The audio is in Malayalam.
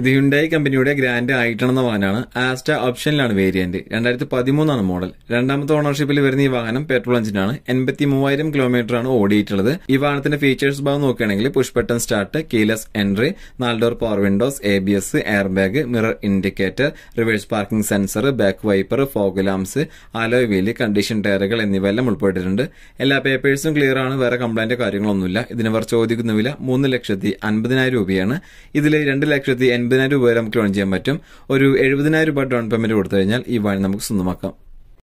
ഇത് ഹ്യുണ്ടായി കമ്പനിയുടെ ഗ്രാൻഡ് ആയിട്ടണെന്ന വാഹനമാണ് ആസ്റ്റ ഓപ്ഷനിലാണ് വേരിയന്റ് രണ്ടായിരത്തി പതിമൂന്നാണ് മോഡൽ രണ്ടാമത്തെ ഓണർഷിപ്പിൽ വരുന്ന ഈ വാഹനം പെട്രോൾ എഞ്ചിനാണ് എൺപത്തി മൂവായിരം കിലോമീറ്റർ ആണ് ഓടിയിട്ടുള്ളത് ഈ വാഹനത്തിന്റെ ഫീച്ചേഴ്സ് ഭാഗം നോക്കുകയാണെങ്കിൽ push button start keyless entry നാല് door power windows A B S airbag mirror indicator reverse parking sensor back wiper fog lamps alloy wheel condition ടയറുകൾ എന്നിവയെല്ലാം ഉൾപ്പെട്ടിട്ടുണ്ട് എല്ലാ പേപ്പേഴ്സും ക്ലിയർ ആണ് വേറെ കംപ്ലൈന്റ് കാര്യങ്ങളൊന്നുമില്ല ഇതിനവർ ചോദിക്കുന്ന വില മൂന്ന് ലക്ഷത്തി അൻപതിനായിരം രൂപയാണ് ഇതിൽ രണ്ട് ലക്ഷത്തി എൺപതിനായിരം രൂപ വരെ നമുക്ക് ലോൺ ചെയ്യാൻ പറ്റും ഒരു എഴുപതിനായിരം രൂപ ഡൗൺ പേയ്മെന്റ് കൊടുത്തു കഴിഞ്ഞാൽ ഈ വാഹനം നമുക്ക് സ്വന്തമാക്കാം